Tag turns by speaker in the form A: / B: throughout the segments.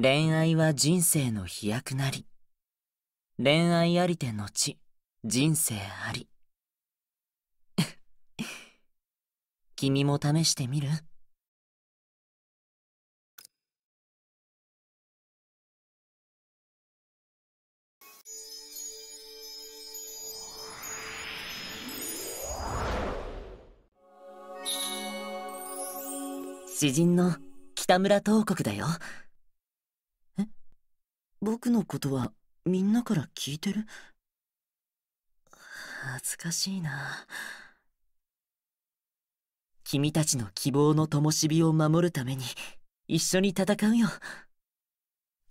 A: 恋愛は人生の飛躍なり。
B: 恋愛ありて後、人生あり。
A: 君も試してみる
B: 詩人の北村東国だよ。僕のことはみんなから聞いてる恥ずかしいな君たちの希望の灯火を守るために一緒に
A: 戦うよ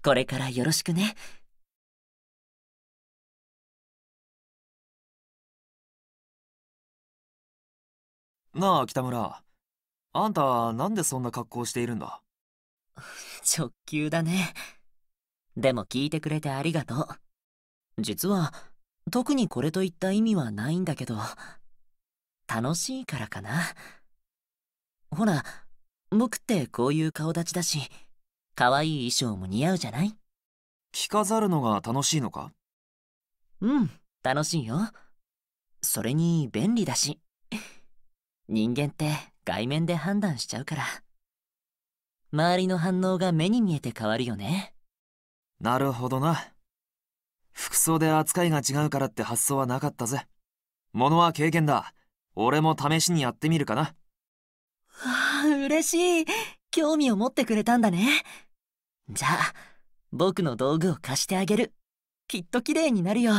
A: これからよろしくねなあ北村あんたなんでそんな格好をしているんだ
B: 直球だねでも聞いてくれてありがとう。実は、特にこれといった意味はないんだけど、楽しいからかな。ほら、僕ってこういう顔立ちだし、可愛い衣装も似合うじゃない着飾るのが楽しいのかうん、楽しいよ。それに便利だし。人間って外面で判断しちゃうから。周りの反応が目に見えて変わるよね。なるほどな。服装で扱いが違うからって発想はなかったぜ。ものは経験だ。俺も試しにやってみるかな。わあ、嬉しい。興味を持ってくれたんだね。じゃあ、僕の道具を貸してあげる。きっと綺麗になるよ。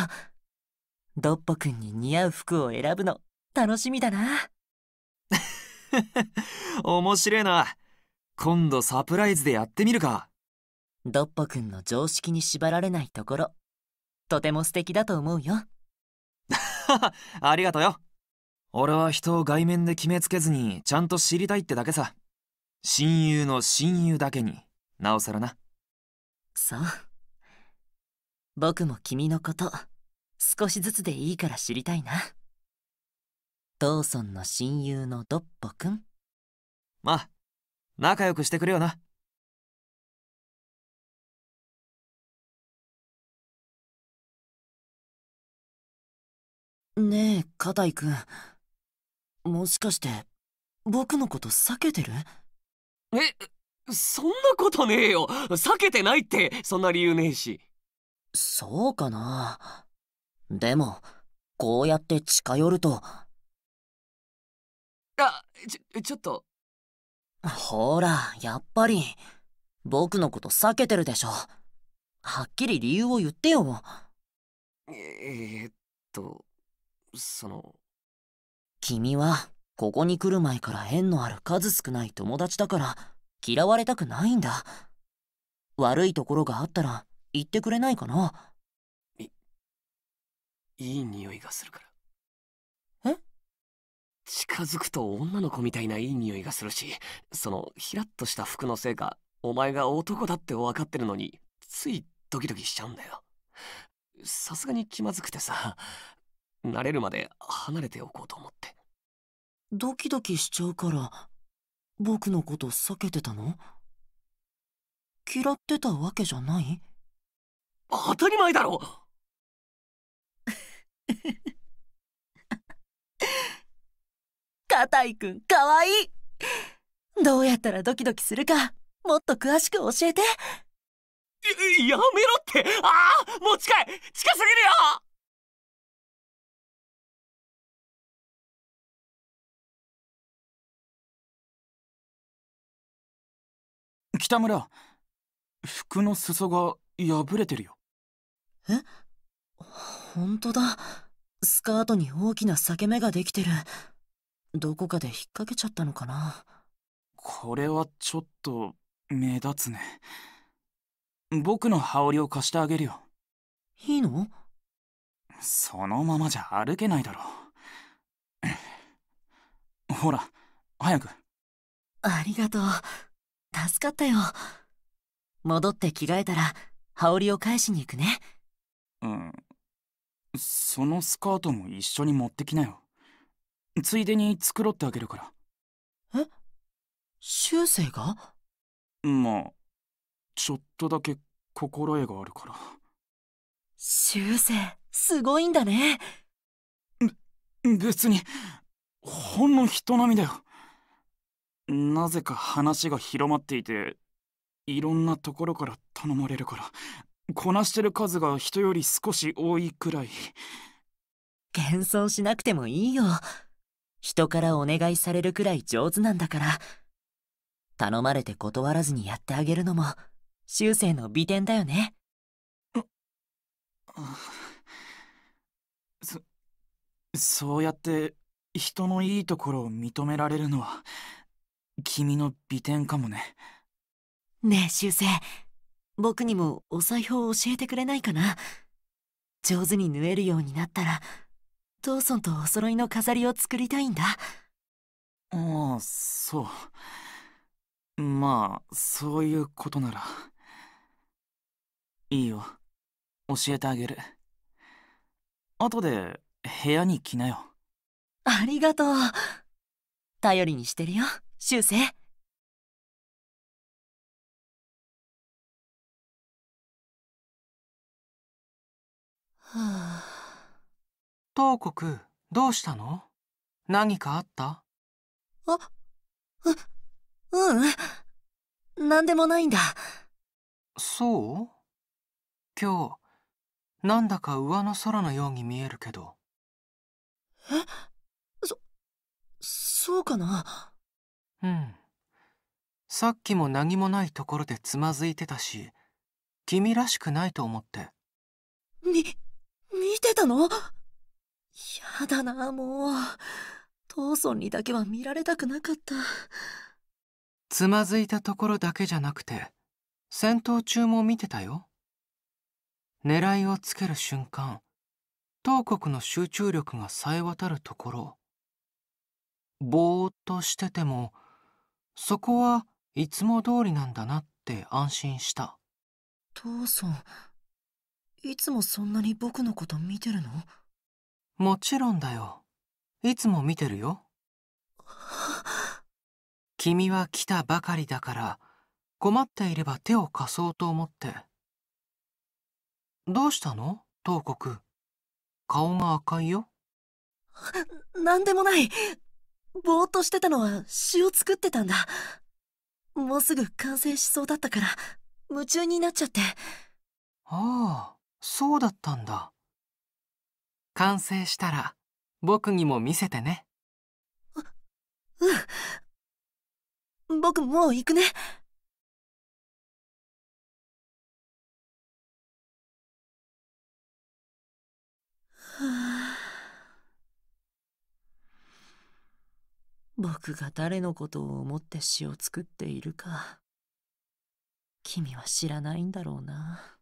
B: ドッポくんに似合う服を選ぶの、楽しみだな。面白いな。今度サプライズでやってみるか。ドッポくんの常識に縛られないところとても素敵だと思うよ ありがとうよ俺は人を外面で決めつけずにちゃんと知りたいってだけさ親友の親友だけになおさらなそう僕も君のこと少しずつでいいから知りたいなドーソンの親
A: 友のドッポくんまあ仲良くしてくれよなねえ、片井くん。もしかして、僕のこと避けてるえ、そんな
C: ことねえよ。避けてないって、そんな理由ねえし。
B: そうかな。でも、こうやって近寄ると。
D: あ、ちょ、ちょっと。
B: ほら、やっぱり、僕のこと避けてるでしょ。はっきり理由を言ってよ。えー、っと。その君はここに来る前から縁のある数少ない友達だから嫌われたくないんだ悪いところがあったら言ってくれないかない
C: いい匂いがするか
B: らえ近
C: づくと女の子みたいないい匂いがするしそのひらっとした服のせいかお前が男だって分かってるのについドキドキしちゃうんだよさすがに気まずくてさ慣れるまで離れておこうと思って
B: ドキドキしちゃうから僕のこと避けてたの嫌ってたわけじゃない
A: 当たり前だろ
B: 片井くんかわいいどうやったらドキドキするかもっと詳し
A: く教えてやめろってああもう近い近すぎるよ北村服の裾が破れてるよえ
B: 本当だスカートに大きな裂け目ができてるどこかで引っ掛けちゃったのかな
C: これはちょっと目立つね僕の羽織を貸してあげるよいいのそのままじゃ歩けないだろ
B: うほら早くありがとう助かったよ。戻って着替えたら、羽織を返しに行くね。うん。
C: そのスカートも一緒に持ってきなよ。ついでに繕ってあげるから。え修正がまあ、ちょっとだけ心得があるから。
B: 修正、すごいんだね。べ、別に、ほん
C: の人並みだよ。なぜか話が広まっていていろんなところから頼まれるからこなしてる数が人より少し多
B: いくらい謙遜しなくてもいいよ人からお願いされるくらい上手なんだから頼まれて断らずにやってあげるのも修正の美点だよね
C: そそうやって人のいいところを認められるのは君の美点かもねね
B: え修正僕にもお裁縫を教えてくれないかな上手に縫えるようになったらトーソンとお揃いの飾りを作りたいんだ
C: ああそうまあそういうことならいいよ教えてあげる
A: 後で部屋に来なよありがとう頼りにしてるよ修正はあ。東国どうしたの何かあった
D: あううん何でもないんだそう今日なんだか上の空のように見えるけど
A: えそそうかなうん
D: さっきも何もないところでつまずいてたし君らしくないと思ってみ見
B: てたのやだなもうト村にだ
D: けは見られたくなかったつまずいたところだけじゃなくて戦闘中も見てたよ狙いをつける瞬間当国の集中力がさえ渡るところぼーっとしててもそこはいつも通りなんだなって安心した。父さん、いつもそんなに僕のこと見てるのもちろんだよ。いつも見てるよ。君は来たばかりだから、困っていれば手を貸そうと思って。どうしたの東国。顔が赤いよ。何 でもない。
B: ぼーっとしてたのは詩を作ってたんだ。もうすぐ完成しそうだったから、
D: 夢中になっちゃって。ああ、そうだったんだ。完成したら、僕にも見せてね。
A: う、うん。僕もう行くね。
B: 僕が誰のことを思って詩を作っているか
A: 君は知らないんだろうな。